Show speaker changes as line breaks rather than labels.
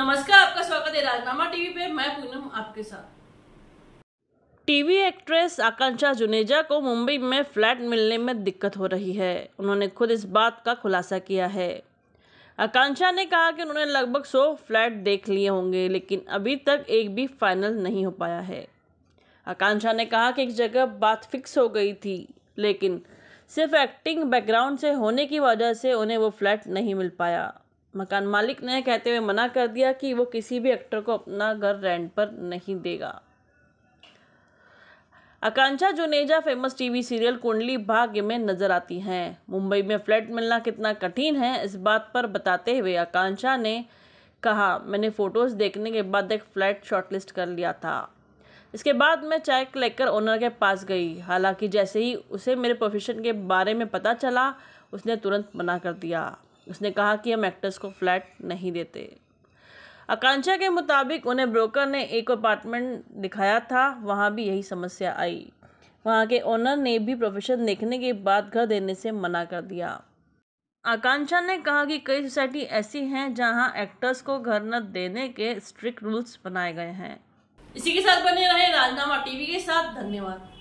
नमस्कार आपका स्वागत है राजनामा टीवी पे मैं पूनम आपके साथ टीवी एक्ट्रेस आकांक्षा जुनेजा को मुंबई में फ्लैट मिलने में दिक्कत हो रही है उन्होंने खुद इस बात का खुलासा किया है आकांक्षा ने कहा कि उन्होंने लगभग सौ फ्लैट देख लिए होंगे लेकिन अभी तक एक भी फाइनल नहीं हो पाया है आकांक्षा ने कहा कि एक जगह बात फिक्स हो गई थी लेकिन सिर्फ एक्टिंग बैकग्राउंड से होने की वजह से उन्हें वो फ्लैट नहीं मिल पाया मकान मालिक ने कहते हुए मना कर दिया कि वो किसी भी एक्टर को अपना घर रेंट पर नहीं देगा Akanksha Juneja famous TV serial Kundali Bhagya में नजर आती हैं मुंबई में फ्लैट मिलना कितना कठिन है इस बात पर बताते हुए आकांक्षा ने कहा मैंने फ़ोटोज़ देखने के बाद एक फ़्लैट शॉर्टलिस्ट कर लिया था इसके बाद मैं चेक लेकर ओनर के पास गई हालांकि जैसे ही उसे मेरे प्रोफेशन के बारे में पता चला उसने तुरंत मना कर दिया उसने कहा कि हम एक्टर्स को फ्लैट नहीं देते आकांक्षा के मुताबिक उन्हें ब्रोकर ने एक अपार्टमेंट दिखाया था वहाँ भी यही समस्या आई वहाँ के ओनर ने भी प्रोफेशन देखने के बाद घर देने से मना कर दिया आकांक्षा ने कहा कि कई सोसाइटी ऐसी हैं जहाँ एक्टर्स को घर न देने के स्ट्रिक्ट रूल्स बनाए गए हैं इसी के साथ बने रहे राजनामा टीवी के साथ धन्यवाद